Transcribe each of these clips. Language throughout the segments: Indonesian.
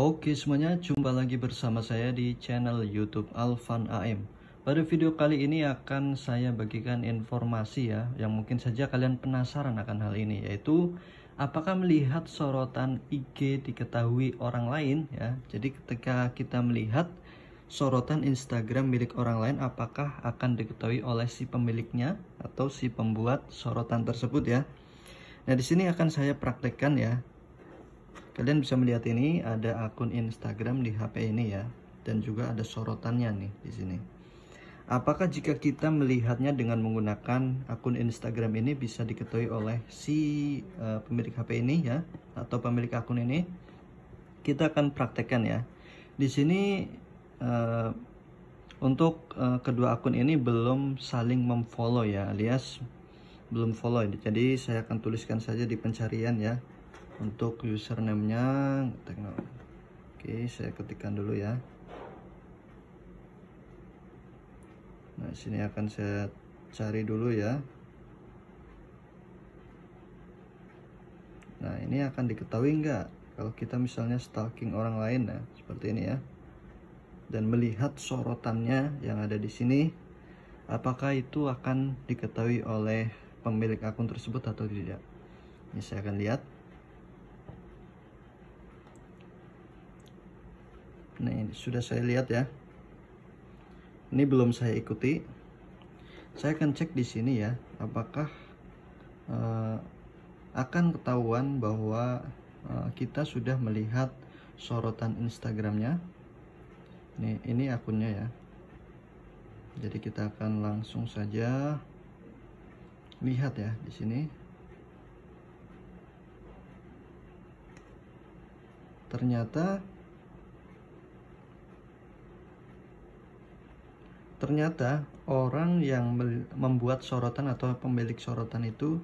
Oke semuanya, jumpa lagi bersama saya di channel YouTube Alvan AM. Pada video kali ini akan saya bagikan informasi ya, yang mungkin saja kalian penasaran akan hal ini, yaitu apakah melihat sorotan IG diketahui orang lain ya. Jadi ketika kita melihat sorotan Instagram milik orang lain, apakah akan diketahui oleh si pemiliknya atau si pembuat sorotan tersebut ya? Nah di sini akan saya praktekkan ya Kalian bisa melihat ini ada akun Instagram di HP ini ya dan juga ada sorotannya nih di sini. Apakah jika kita melihatnya dengan menggunakan akun Instagram ini bisa diketahui oleh si uh, pemilik HP ini ya atau pemilik akun ini? Kita akan praktekkan ya. Di sini uh, untuk uh, kedua akun ini belum saling memfollow ya alias belum follow. Jadi saya akan tuliskan saja di pencarian ya untuk username nya tekno oke saya ketikkan dulu ya nah sini akan saya cari dulu ya nah ini akan diketahui enggak kalau kita misalnya stalking orang lain ya nah, seperti ini ya dan melihat sorotannya yang ada di sini apakah itu akan diketahui oleh pemilik akun tersebut atau tidak ini saya akan lihat Nah, Nih, sudah saya lihat ya. Ini belum saya ikuti. Saya akan cek di sini ya, apakah uh, akan ketahuan bahwa uh, kita sudah melihat sorotan Instagramnya. Nih, ini akunnya ya. Jadi kita akan langsung saja lihat ya di sini. Ternyata Ternyata orang yang membuat sorotan atau pemilik sorotan itu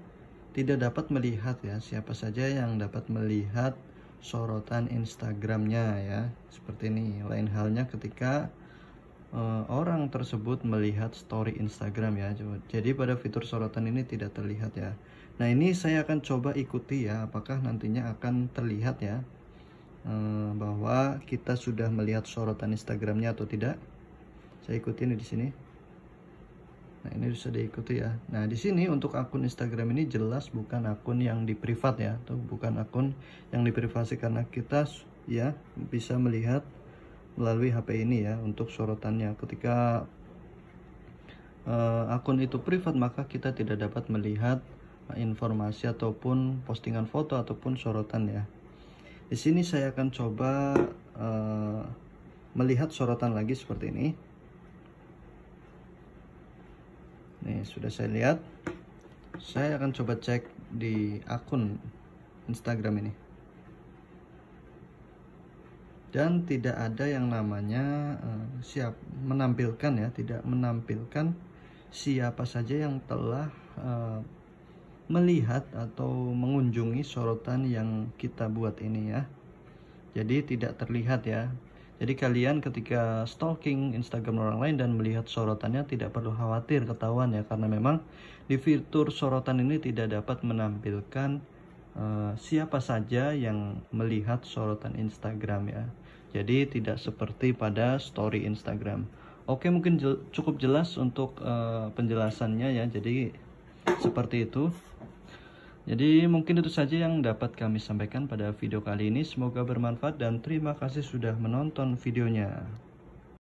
tidak dapat melihat ya siapa saja yang dapat melihat sorotan Instagramnya ya seperti ini. Lain halnya ketika uh, orang tersebut melihat story Instagram ya. Jadi pada fitur sorotan ini tidak terlihat ya. Nah ini saya akan coba ikuti ya apakah nantinya akan terlihat ya eh, bahwa kita sudah melihat sorotan Instagramnya atau tidak saya ikutin di sini nah ini bisa diikuti ya nah di sini untuk akun Instagram ini jelas bukan akun yang di privat ya tuh bukan akun yang diprivasi karena kita ya bisa melihat melalui HP ini ya untuk sorotannya ketika uh, akun itu privat maka kita tidak dapat melihat eh, informasi ataupun postingan foto ataupun sorotan ya di sini saya akan coba uh, melihat sorotan lagi seperti ini Nih, sudah saya lihat. Saya akan coba cek di akun Instagram ini. Dan tidak ada yang namanya uh, siap menampilkan ya, tidak menampilkan siapa saja yang telah uh, melihat atau mengunjungi sorotan yang kita buat ini ya. Jadi tidak terlihat ya jadi kalian ketika stalking Instagram orang lain dan melihat sorotannya tidak perlu khawatir ketahuan ya karena memang di fitur sorotan ini tidak dapat menampilkan uh, siapa saja yang melihat sorotan Instagram ya. Jadi tidak seperti pada story Instagram. Oke mungkin cukup jelas untuk uh, penjelasannya ya. Jadi seperti itu. Jadi mungkin itu saja yang dapat kami sampaikan pada video kali ini. Semoga bermanfaat dan terima kasih sudah menonton videonya.